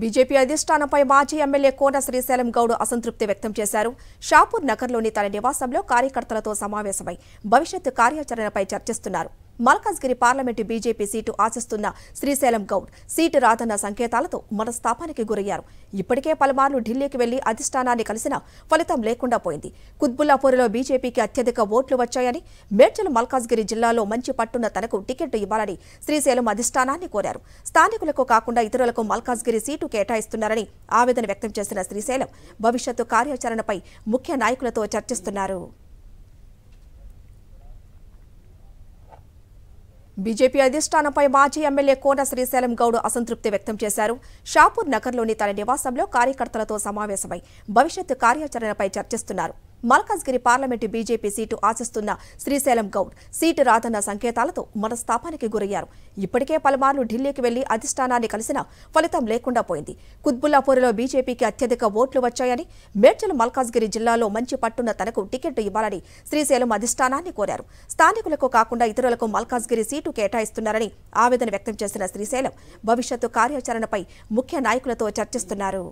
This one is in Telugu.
బీజేపీ అధిష్టానంపై మాజీ ఎమ్మెల్యే కోన శ్రీశైలం గౌడ్ అసంతృప్తి వ్యక్తం చేశారు షాపూర్ నగర్లోని తన నివాసంలో కార్యకర్తలతో సమావేశమై భవిష్యత్ కార్యాచరణపై చర్చిస్తున్నారు మల్కాజ్గిరి పార్లమెంటు బీజేపీ సీటు ఆశిస్తున్న శ్రీశైలం గౌడ్ సీటు రాదన్న సంకేతాలతో మనస్తాపానికి గురయ్యారు ఇప్పటికే పలుమార్లు ఢిల్లీకి వెళ్లి అధిష్టానాన్ని కలిసిన ఫలితం లేకుండా పోయింది కుత్బుల్లాపూర్లో బీజేపీకి అత్యధిక ఓట్లు వచ్చాయని మేడ్చల్ మల్కాజ్గిరి జిల్లాలో మంచి పట్టున్న తనకు టికెట్ ఇవ్వాలని శ్రీశైలం అధిష్టానాన్ని కోరారు స్థానికులకు కాకుండా ఇతరులకు మల్కాజ్గిరి సీటు కేటాయిస్తున్నారని ఆవేదన వ్యక్తం చేసిన శ్రీశైలం భవిష్యత్తు కార్యాచరణపై ముఖ్య నాయకులతో చర్చిస్తున్నారు బీజేపీ అధిష్టానంపై మాజీ ఎమ్మెల్యే కోన శ్రీశైలం గౌడ్ అసంతృప్తి వ్యక్తం చేశారు షాపూర్ నగర్లోని తన నివాసంలో కార్యకర్తలతో సమావేశమై భవిష్యత్తు కార్యాచరణపై చర్చిస్తున్నారు మల్కాజ్గిరి పార్లమెంటు బీజేపీ సీటు ఆశిస్తున్న శ్రీశైలం గౌడ్ సీటు రాదన్న సంకేతాలతో మనస్తాపానికి గురయ్యారు ఇప్పటికే పలుమార్లు ఢిల్లీకి వెళ్లి అధిష్టానాన్ని కలిసినా ఫలితం లేకుండా పోయింది కుత్బుల్లాపూర్లో బీజేపీకి అత్యధిక ఓట్లు వచ్చాయని మేడ్చల్ మల్కాజ్గిరి జిల్లాలో మంచి పట్టున్న తనకు టికెట్ ఇవ్వాలని శ్రీశైలం అధిష్టానాన్ని కోరారు స్థానికులకు కాకుండా ఇతరులకు మల్కాజ్గిరి సీటు కేటాయిస్తున్నారని ఆవేదన వ్యక్తం చేసిన శ్రీశైలం భవిష్యత్తు కార్యాచరణపై ముఖ్య నాయకులతో చర్చిస్తున్నారు